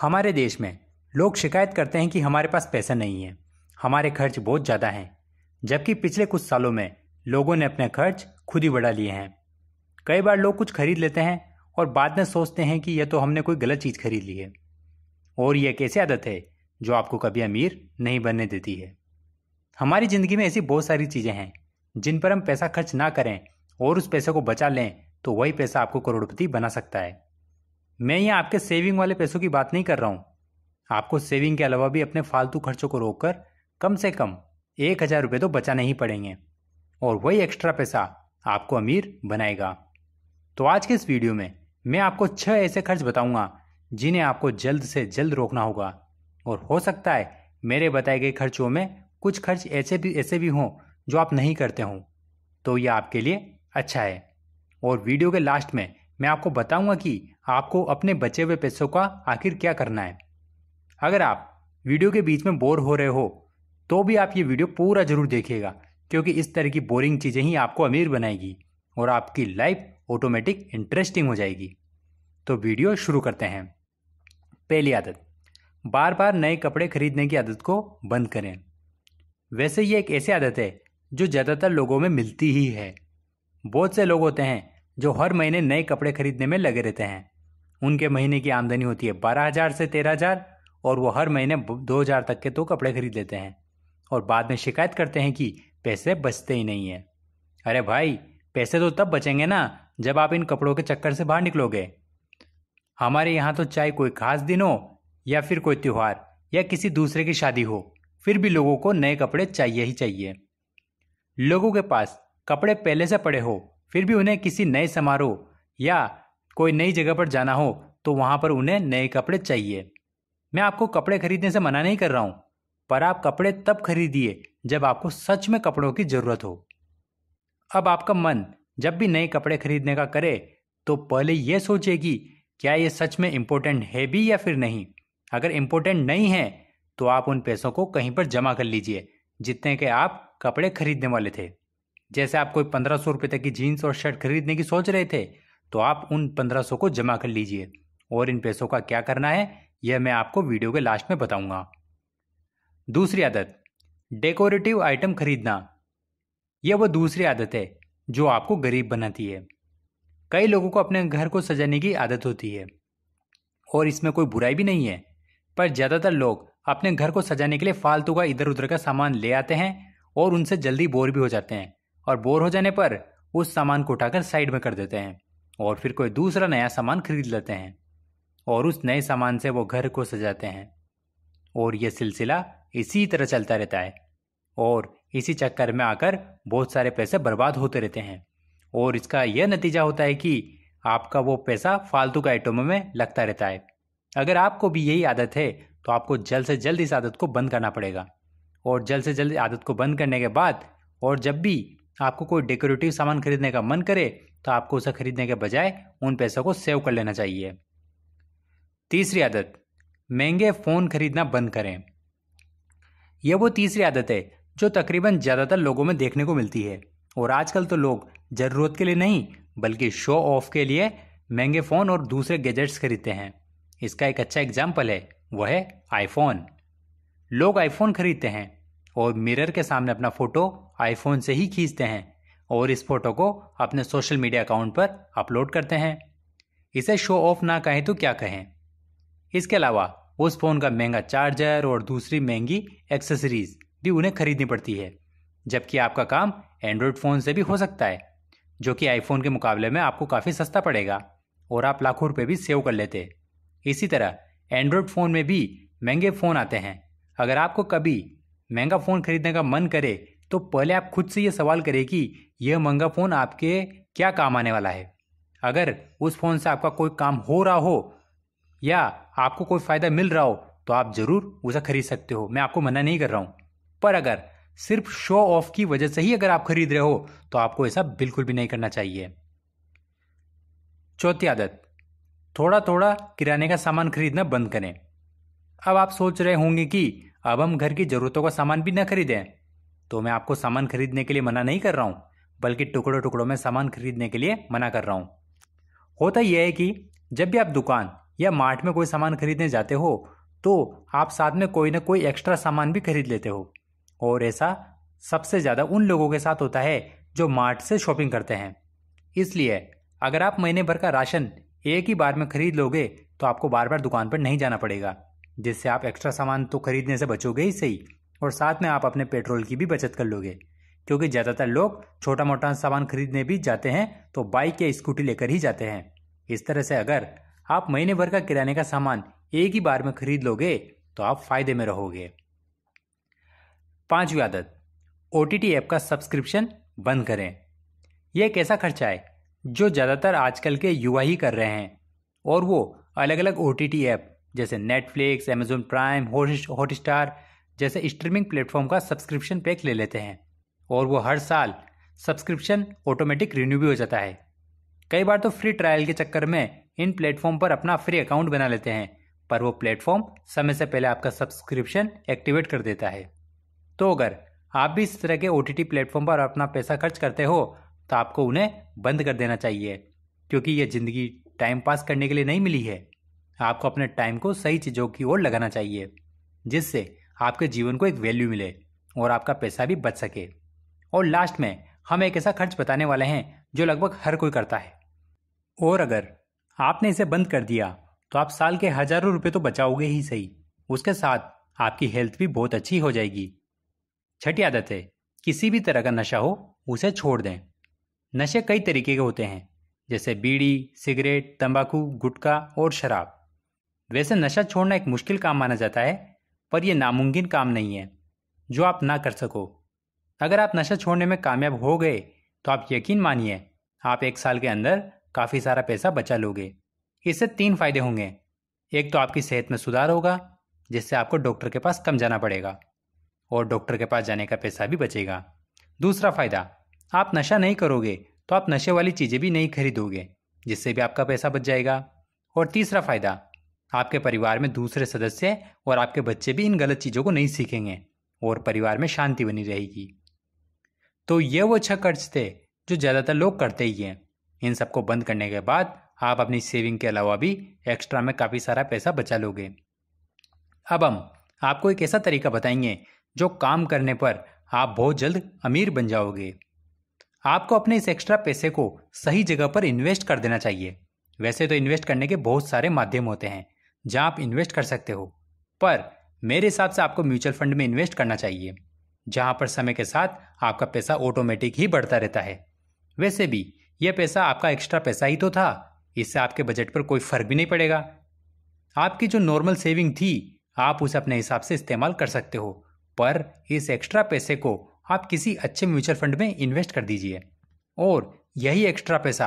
हमारे देश में लोग शिकायत करते हैं कि हमारे पास पैसा नहीं है हमारे खर्च बहुत ज़्यादा हैं जबकि पिछले कुछ सालों में लोगों ने अपने खर्च खुद ही बढ़ा लिए हैं कई बार लोग कुछ खरीद लेते हैं और बाद में सोचते हैं कि यह तो हमने कोई गलत चीज़ खरीद ली है और यह कैसी आदत है जो आपको कभी अमीर नहीं बनने देती है हमारी ज़िंदगी में ऐसी बहुत सारी चीज़ें हैं जिन पर हम पैसा खर्च ना करें और उस पैसे को बचा लें तो वही पैसा आपको करोड़पति बना सकता है मैं यहाँ आपके सेविंग वाले पैसों की बात नहीं कर रहा हूँ आपको सेविंग के अलावा भी अपने फालतू खर्चों को रोककर कम से कम एक हज़ार रुपये तो बचाने ही पड़ेंगे और वही एक्स्ट्रा पैसा आपको अमीर बनाएगा तो आज के इस वीडियो में मैं आपको छः ऐसे खर्च बताऊंगा जिन्हें आपको जल्द से जल्द रोकना होगा और हो सकता है मेरे बताए गए खर्चों में कुछ खर्च ऐसे भी ऐसे भी हों जो आप नहीं करते हों तो यह आपके लिए अच्छा है और वीडियो के लास्ट में मैं आपको बताऊंगा कि आपको अपने बचे हुए पैसों का आखिर क्या करना है अगर आप वीडियो के बीच में बोर हो रहे हो तो भी आप ये वीडियो पूरा ज़रूर देखिएगा क्योंकि इस तरह की बोरिंग चीज़ें ही आपको अमीर बनाएगी और आपकी लाइफ ऑटोमेटिक इंटरेस्टिंग हो जाएगी तो वीडियो शुरू करते हैं पहली आदत बार बार नए कपड़े खरीदने की आदत को बंद करें वैसे ये एक ऐसी आदत है जो ज़्यादातर लोगों में मिलती ही है बहुत से लोग होते हैं जो हर महीने नए कपड़े खरीदने में लगे रहते हैं उनके महीने की आमदनी होती है बारह हज़ार से तेरह हज़ार और वो हर महीने दो हज़ार तक के तो कपड़े खरीद लेते हैं और बाद में शिकायत करते हैं कि पैसे बचते ही नहीं हैं अरे भाई पैसे तो तब बचेंगे ना जब आप इन कपड़ों के चक्कर से बाहर निकलोगे हमारे यहाँ तो चाहे कोई खास दिन हो या फिर कोई त्यौहार या किसी दूसरे की शादी हो फिर भी लोगों को नए कपड़े चाहिए ही चाहिए लोगों के पास कपड़े पहले से पड़े हो फिर भी उन्हें किसी नए समारोह या कोई नई जगह पर जाना हो तो वहाँ पर उन्हें नए कपड़े चाहिए मैं आपको कपड़े खरीदने से मना नहीं कर रहा हूँ पर आप कपड़े तब खरीदिए जब आपको सच में कपड़ों की ज़रूरत हो अब आपका मन जब भी नए कपड़े खरीदने का करे तो पहले यह सोचे कि क्या ये सच में इम्पोर्टेंट है भी या फिर नहीं अगर इम्पोर्टेंट नहीं है तो आप उन पैसों को कहीं पर जमा कर लीजिए जितने के आप कपड़े खरीदने वाले थे जैसे आप कोई पंद्रह सौ रुपये तक की जीन्स और शर्ट खरीदने की सोच रहे थे तो आप उन पंद्रह सौ को जमा कर लीजिए और इन पैसों का क्या करना है यह मैं आपको वीडियो के लास्ट में बताऊंगा दूसरी आदत डेकोरेटिव आइटम खरीदना यह वह दूसरी आदत है जो आपको गरीब बनाती है कई लोगों को अपने घर को सजाने की आदत होती है और इसमें कोई बुराई भी नहीं है पर ज़्यादातर लोग अपने घर को सजाने के लिए फालतू का इधर उधर का सामान ले आते हैं और उनसे जल्दी बोर भी हो जाते हैं और बोर हो जाने पर उस सामान को उठाकर साइड में कर देते हैं और फिर कोई दूसरा नया सामान खरीद लेते हैं और उस नए सामान से वो घर को सजाते हैं और यह सिलसिला इसी तरह चलता रहता है और इसी चक्कर में आकर बहुत सारे पैसे बर्बाद होते रहते हैं और इसका यह नतीजा होता है कि आपका वो पैसा फालतू का आइटमों में लगता रहता है अगर आपको भी यही आदत है तो आपको जल्द से जल्द इस आदत को बंद करना पड़ेगा और जल्द से जल्द आदत को बंद करने के बाद और जब भी आपको कोई डेकोरेटिव सामान खरीदने का मन करे तो आपको उसे खरीदने के बजाय उन पैसों को सेव कर लेना चाहिए तीसरी आदत महंगे फ़ोन खरीदना बंद करें यह वो तीसरी आदत है जो तकरीबन ज़्यादातर लोगों में देखने को मिलती है और आजकल तो लोग ज़रूरत के लिए नहीं बल्कि शो ऑफ के लिए महंगे फ़ोन और दूसरे गैजेट्स खरीदते हैं इसका एक अच्छा एग्जाम्पल है वह है आईफोन लोग आईफोन खरीदते हैं और मिरर के सामने अपना फ़ोटो आईफोन से ही खींचते हैं और इस फोटो को अपने सोशल मीडिया अकाउंट पर अपलोड करते हैं इसे शो ऑफ ना कहें तो क्या कहें इसके अलावा उस फ़ोन का महंगा चार्जर और दूसरी महंगी एक्सेसरीज भी उन्हें खरीदनी पड़ती है जबकि आपका काम एंड्रॉयड फ़ोन से भी हो सकता है जो कि आईफोन के मुकाबले में आपको काफ़ी सस्ता पड़ेगा और आप लाखों रुपये भी सेव कर लेते इसी तरह एंड्रॉयड फ़ोन में भी महंगे फ़ोन आते हैं अगर आपको कभी महंगा फ़ोन खरीदने का मन करे तो पहले आप खुद से ये सवाल करें कि यह महंगा फ़ोन आपके क्या काम आने वाला है अगर उस फ़ोन से आपका कोई काम हो रहा हो या आपको कोई फ़ायदा मिल रहा हो तो आप ज़रूर उसे खरीद सकते हो मैं आपको मना नहीं कर रहा हूँ पर अगर सिर्फ शो ऑफ की वजह से ही अगर आप खरीद रहे हो तो आपको ऐसा बिल्कुल भी नहीं करना चाहिए चौथी आदत थोड़ा थोड़ा किराने का सामान खरीदना बंद करें अब आप सोच रहे होंगे कि अब हम घर की ज़रूरतों का सामान भी न खरीदें तो मैं आपको सामान खरीदने के लिए मना नहीं कर रहा हूँ बल्कि टुकड़ों टुकड़ों में सामान खरीदने के लिए मना कर रहा हूँ होता यह है कि जब भी आप दुकान या मार्ट में कोई सामान खरीदने जाते हो तो आप साथ में कोई ना कोई एक्स्ट्रा सामान भी खरीद लेते हो और ऐसा सबसे ज़्यादा उन लोगों के साथ होता है जो मार्ट से शॉपिंग करते हैं इसलिए अगर आप महीने भर का राशन एक ही बार में खरीद लोगे तो आपको बार बार दुकान पर नहीं जाना पड़ेगा जिससे आप एक्स्ट्रा सामान तो खरीदने से बचोगे ही सही और साथ में आप अपने पेट्रोल की भी बचत कर लोगे क्योंकि ज़्यादातर लोग छोटा मोटा सामान खरीदने भी जाते हैं तो बाइक या स्कूटी लेकर ही जाते हैं इस तरह से अगर आप महीने भर का किराने का सामान एक ही बार में खरीद लोगे तो आप फायदे में रहोगे पांचवी आदत ओ ऐप का सब्सक्रिप्शन बंद करें यह एक ऐसा खर्चा है जो ज़्यादातर आजकल के युवा ही कर रहे हैं और वो अलग अलग ओ ऐप जैसे Netflix Amazon Prime Hotstar जैसे स्ट्रीमिंग प्लेटफॉर्म का सब्सक्रिप्शन पैक ले लेते हैं और वो हर साल सब्सक्रिप्शन ऑटोमेटिक रिन्यू भी हो जाता है कई बार तो फ्री ट्रायल के चक्कर में इन प्लेटफॉर्म पर अपना फ्री अकाउंट बना लेते हैं पर वो प्लेटफॉर्म समय से पहले आपका सब्सक्रिप्शन एक्टिवेट कर देता है तो अगर आप भी इस तरह के ओ टी प्लेटफॉर्म पर अपना पैसा खर्च करते हो तो आपको उन्हें बंद कर देना चाहिए क्योंकि ये ज़िंदगी टाइम पास करने के लिए नहीं मिली है आपको अपने टाइम को सही चीज़ों की ओर लगाना चाहिए जिससे आपके जीवन को एक वैल्यू मिले और आपका पैसा भी बच सके और लास्ट में हम एक ऐसा खर्च बताने वाले हैं जो लगभग हर कोई करता है और अगर आपने इसे बंद कर दिया तो आप साल के हजारों रुपए तो बचाओगे ही सही उसके साथ आपकी हेल्थ भी बहुत अच्छी हो जाएगी छठी आदत है किसी भी तरह का नशा हो उसे छोड़ दें नशे कई तरीके के होते हैं जैसे बीड़ी सिगरेट तंबाकू गुटखा और शराब वैसे तो नशा छोड़ना एक मुश्किल काम माना जाता है पर यह नामुमकिन काम नहीं है जो आप ना कर सको अगर आप नशा छोड़ने में कामयाब हो गए तो आप यकीन मानिए आप एक साल के अंदर काफ़ी सारा पैसा बचा लोगे इससे तीन फायदे होंगे एक तो आपकी सेहत में सुधार होगा जिससे आपको डॉक्टर के पास कम जाना पड़ेगा और डॉक्टर के पास जाने का पैसा भी बचेगा दूसरा फायदा आप नशा नहीं करोगे तो आप नशे वाली चीज़ें भी नहीं खरीदोगे जिससे भी आपका पैसा बच जाएगा और तीसरा फायदा आपके परिवार में दूसरे सदस्य और आपके बच्चे भी इन गलत चीज़ों को नहीं सीखेंगे और परिवार में शांति बनी रहेगी तो ये वो छह खर्च थे जो ज़्यादातर लोग करते ही हैं इन सबको बंद करने के बाद आप अपनी सेविंग के अलावा भी एक्स्ट्रा में काफ़ी सारा पैसा बचा लोगे अब हम आपको एक ऐसा तरीका बताएंगे जो काम करने पर आप बहुत जल्द अमीर बन जाओगे आपको अपने इस एक्स्ट्रा पैसे को सही जगह पर इन्वेस्ट कर देना चाहिए वैसे तो इन्वेस्ट करने के बहुत सारे माध्यम होते हैं जहां आप इन्वेस्ट कर सकते हो पर मेरे हिसाब से आपको म्यूचुअल फंड में इन्वेस्ट करना चाहिए जहां पर समय के साथ आपका पैसा ऑटोमेटिक ही बढ़ता रहता है वैसे भी यह पैसा आपका एक्स्ट्रा पैसा ही तो था इससे आपके बजट पर कोई फर्क भी नहीं पड़ेगा आपकी जो नॉर्मल सेविंग थी आप उसे अपने हिसाब से इस्तेमाल कर सकते हो पर इस एक्स्ट्रा पैसे को आप किसी अच्छे म्यूचुअल फंड में इन्वेस्ट कर दीजिए और यही एक्स्ट्रा पैसा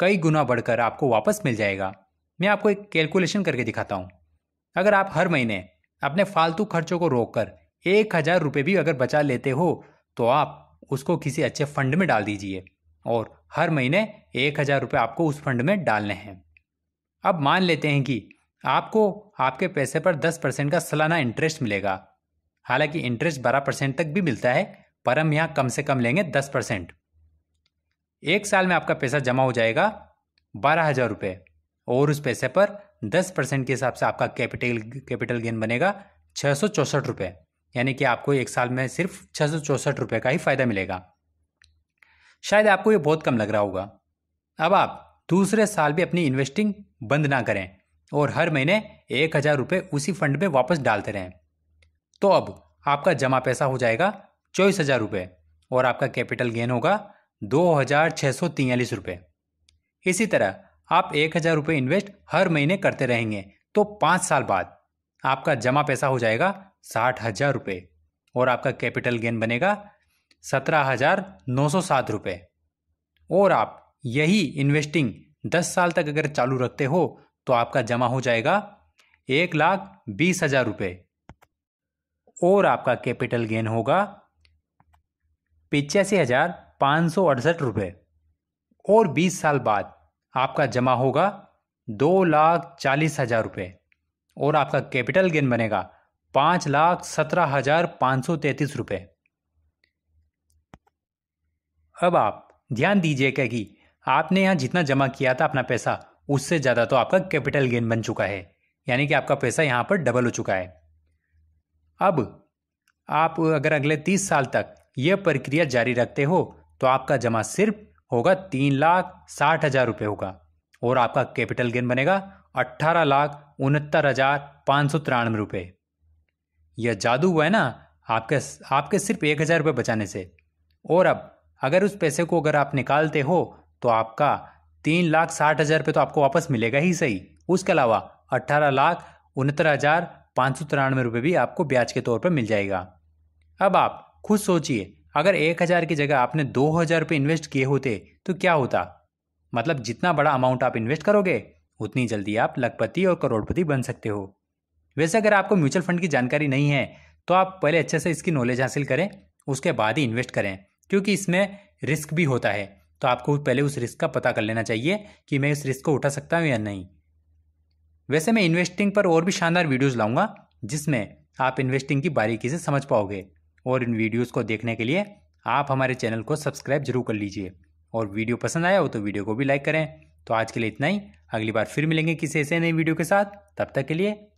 कई गुना बढ़कर आपको वापस मिल जाएगा मैं आपको एक कैलकुलेशन करके दिखाता हूँ अगर आप हर महीने अपने फालतू खर्चों को रोककर कर एक हज़ार रुपये भी अगर बचा लेते हो तो आप उसको किसी अच्छे फंड में डाल दीजिए और हर महीने एक हज़ार रुपये आपको उस फंड में डालने हैं अब मान लेते हैं कि आपको आपके पैसे पर दस परसेंट का सालाना इंटरेस्ट मिलेगा हालांकि इंटरेस्ट बारह परसेंट तक भी मिलता है पर हम यहाँ कम से कम लेंगे दस परसेंट एक साल में आपका पैसा जमा हो जाएगा बारह हज़ार रुपये और उस पैसे पर दस परसेंट के हिसाब से आपका कैपिटल कैपिटल गेन बनेगा छः सौ चौंसठ रुपये यानी कि आपको एक साल में सिर्फ छः सौ चौंसठ रुपये का ही फ़ायदा मिलेगा शायद आपको ये बहुत कम लग रहा होगा अब आप दूसरे साल भी अपनी इन्वेस्टिंग बंद ना करें और हर महीने एक हज़ार रुपये उसी फंड में वापस डालते रहें तो अब आपका जमा पैसा हो जाएगा चौबीस हज़ार रुपये और आपका कैपिटल गेन होगा दो हज़ार छः सौ तियालीस रुपये इसी तरह आप एक हज़ार रुपये इन्वेस्ट हर महीने करते रहेंगे तो पाँच साल बाद आपका जमा पैसा हो जाएगा साठ हज़ार रुपये और आपका कैपिटल गेन बनेगा सत्रह हज़ार नौ सौ सात रुपये और आप यही इन्वेस्टिंग दस साल तक अगर चालू रखते हो तो आपका जमा हो जाएगा एक लाख बीस हज़ार रुपये और आपका कैपिटल गेन होगा पिचासी हज़ार पाँच सौ अड़सठ रुपये और बीस साल बाद आपका जमा होगा दो लाख चालीस हज़ार रुपये और आपका कैपिटल गेन बनेगा पाँच लाख सत्रह हज़ार पाँच सौ तैंतीस रुपये अब आप ध्यान दीजिएगा कि आपने यहाँ जितना जमा किया था अपना पैसा उससे ज़्यादा तो आपका कैपिटल गेन बन चुका है यानी कि आपका पैसा यहाँ पर डबल हो चुका है अब आप अगर अगले तीस साल तक यह प्रक्रिया जारी रखते हो तो आपका जमा सिर्फ होगा तीन लाख साठ हज़ार रुपये होगा और आपका कैपिटल गेन बनेगा अट्ठारह लाख उनहत्तर हज़ार पाँच सौ तिरानवे रुपये यह जादू हुआ है ना आपके आपके सिर्फ एक हज़ार रुपये बचाने से और अब अगर उस पैसे को अगर आप निकालते हो तो आपका तीन लाख साठ हज़ार रुपये तो आपको वापस मिलेगा ही सही उसके अलावा अट्ठारह लाख उनहत्तर हज़ार पाँच सौ तिरानवे रुपये भी आपको ब्याज के तौर पर मिल जाएगा अब आप खुद सोचिए अगर एक हज़ार की जगह आपने दो हज़ार रुपये इन्वेस्ट किए होते तो क्या होता मतलब जितना बड़ा अमाउंट आप इन्वेस्ट करोगे उतनी जल्दी आप लखपति और करोड़पति बन सकते हो वैसे अगर आपको म्यूचुअल फंड की जानकारी नहीं है तो आप पहले अच्छे से इसकी नॉलेज हासिल करें उसके बाद ही इन्वेस्ट करें क्योंकि इसमें रिस्क भी होता है तो आपको पहले उस रिस्क का पता कर लेना चाहिए कि मैं इस रिस्क को उठा सकता हूँ या नहीं वैसे मैं इन्वेस्टिंग पर और भी शानदार वीडियोज़ लाऊंगा जिसमें आप इन्वेस्टिंग की बारीकी से समझ पाओगे और इन वीडियोस को देखने के लिए आप हमारे चैनल को सब्सक्राइब जरूर कर लीजिए और वीडियो पसंद आया हो तो वीडियो को भी लाइक करें तो आज के लिए इतना ही अगली बार फिर मिलेंगे किसी ऐसे नई वीडियो के साथ तब तक के लिए